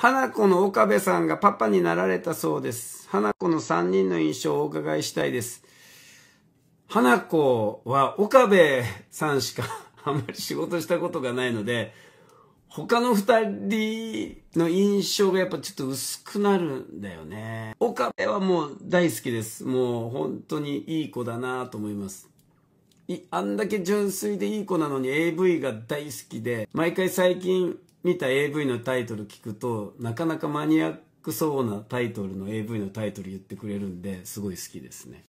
花子の岡部さんがパパになられたそうです。花子の3人の印象をお伺いしたいです。花子は岡部さんしかあんまり仕事したことがないので、他の2人の印象がやっぱちょっと薄くなるんだよね。岡部はもう大好きです。もう本当にいい子だなと思います。あんだけ純粋でいい子なのに AV が大好きで、毎回最近見た AV のタイトル聞くとなかなかマニアックそうなタイトルの AV のタイトル言ってくれるんですごい好きですね。